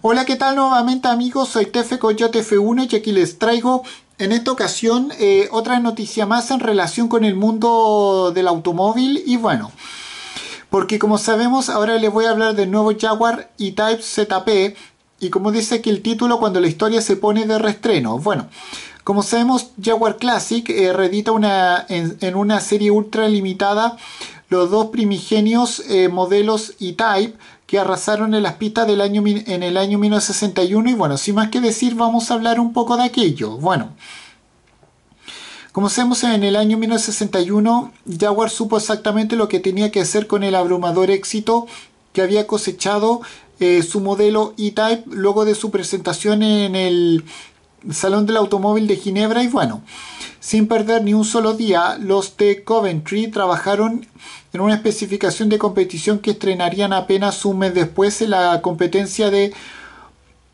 Hola, ¿qué tal nuevamente amigos? Soy Tefe Coyote F1 y aquí les traigo en esta ocasión eh, otra noticia más en relación con el mundo del automóvil y bueno, porque como sabemos ahora les voy a hablar del nuevo Jaguar E-Type ZP y como dice aquí el título cuando la historia se pone de restreno, bueno, como sabemos Jaguar Classic redita eh, reedita una, en, una serie ultra limitada los dos primigenios eh, modelos E-Type arrasaron en las pistas del año, en el año 1961 y bueno, sin más que decir vamos a hablar un poco de aquello. Bueno, como sabemos, en el año 1961 Jaguar supo exactamente lo que tenía que hacer con el abrumador éxito que había cosechado eh, su modelo E-Type luego de su presentación en el Salón del Automóvil de Ginebra y bueno, sin perder ni un solo día, los de Coventry trabajaron en una especificación de competición que estrenarían apenas un mes después en la competencia de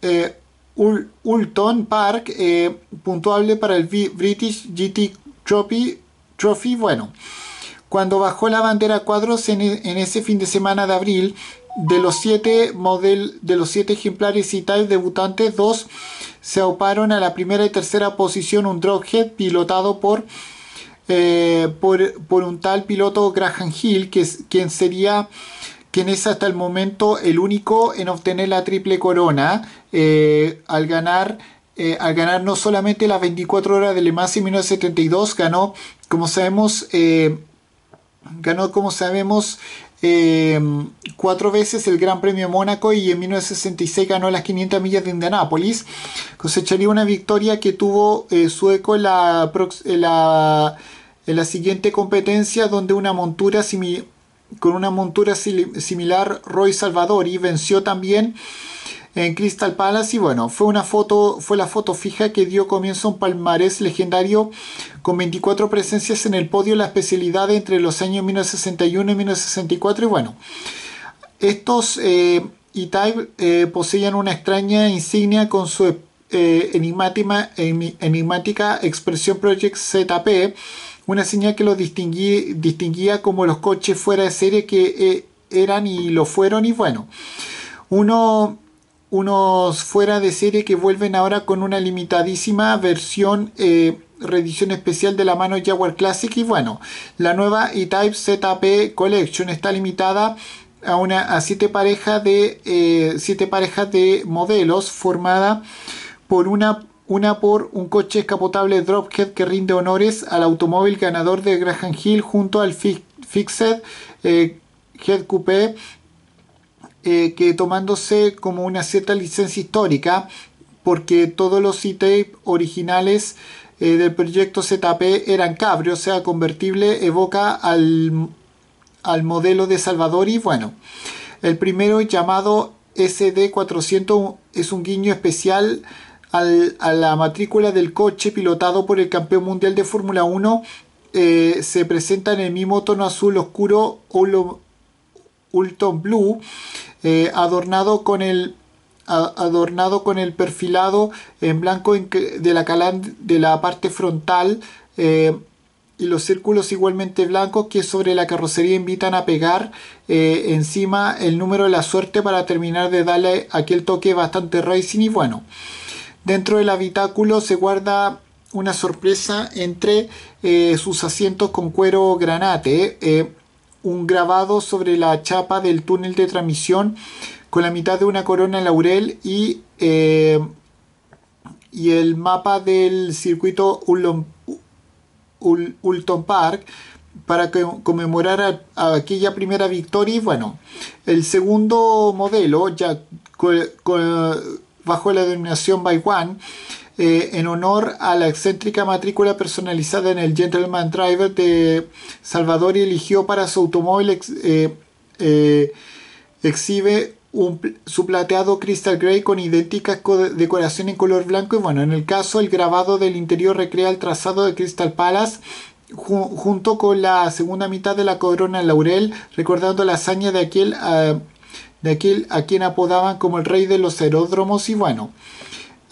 eh, Ulton Park, eh, puntuable para el British GT Trophy. bueno, cuando bajó la bandera cuadros e, en, ese fin de semana de abril, de los siete, model, de los siete ejemplares y tal debutantes, dos se auparon a la primera y tercera posición un Drophead pilotado eh, por, por, un tal piloto Graham Hill, que, quien sería quien es hasta el momento el único en obtener la triple corona eh, al ganar eh, al ganar no solamente las 24 horas de Le Mans en 1972, ganó, como sabemos, ganó, como sabemos, Em, cuatro veces el Gran Premio de Mónaco y en 1966 ganó las 500 millas de Indianápolis. Cosecharía una victoria que tuvo eh, Sueco la, la, en la, siguiente competencia donde una montura con una montura similar Roy Salvadori venció también en Crystal Palace y bueno, fue una foto, fue la foto fija que dio comienzo a un palmarés legendario con 24 presencias en el podio, la especialidad entre los años 1961 y 1964 y bueno, estos eh, type eh, poseían una extraña insignia con su eh, enigmática, expresión Project ZP, una señal que los distinguía como los coches fuera de serie que eh, eran y lo fueron y bueno, uno unos fuera de serie que vuelven ahora con una limitadísima versión eh, reedición especial de la mano Jaguar Classic y bueno, la nueva E-Type ZP Collection está limitada a una a siete parejas de eh, parejas de modelos formada por una una por un coche escapotable drophead que rinde honores al automóvil ganador de Graham Hill junto al Fixed eh, Head Coupé eh, que tomándose como una cierta licencia histórica, porque todos los C-Tape originales eh, del proyecto ZP eran cabrio, o sea, convertible, evoca al, modelo de Salvador y Bueno, el primero llamado SD400 es un guiño especial a la matrícula del coche pilotado por el campeón mundial de Fórmula 1. Eh, se presenta en el mismo tono azul oscuro Ulton Blue eh, adornado con el adornado con el perfilado en blanco de la, de la parte frontal eh, y los círculos igualmente blancos que sobre la carrocería invitan a pegar eh, encima el número de la suerte para terminar de darle aquel toque bastante racing y bueno dentro del habitáculo se guarda una sorpresa entre sus asientos con cuero granate un grabado sobre la chapa del túnel de transmisión con la mitad de una corona laurel y, eh, y el mapa del circuito Ulton Park para conmemorar aquella primera victoria y bueno, el segundo modelo ya bajo la denominación By One eh, en honor a la excéntrica matrícula personalizada en el Gentleman Driver de Salvador y eligió para su automóvil eh, eh, exhibe un, su plateado Crystal Grey con idéntica decoración en color blanco y bueno, en el caso el grabado del interior recrea el trazado de Crystal Palace junto con la segunda mitad de la corona laurel recordando la hazaña de aquel, de aquel a quien apodaban como el rey de los aeródromos y bueno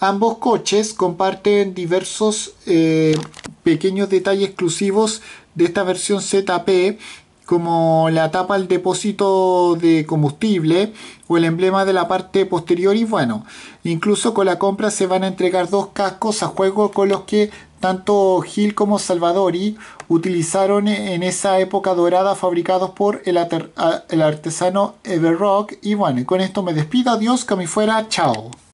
Ambos coches comparten diversos eh, pequeños detalles exclusivos de esta versión ZP, como la tapa al depósito de combustible o el emblema de la parte posterior y bueno, incluso con la compra se van a entregar dos cascos a juego con los que tanto Gil como Salvadori utilizaron en esa época dorada fabricados por el, artesano Everrock. Y bueno, con esto me despido. Adiós, que fuera. Chao.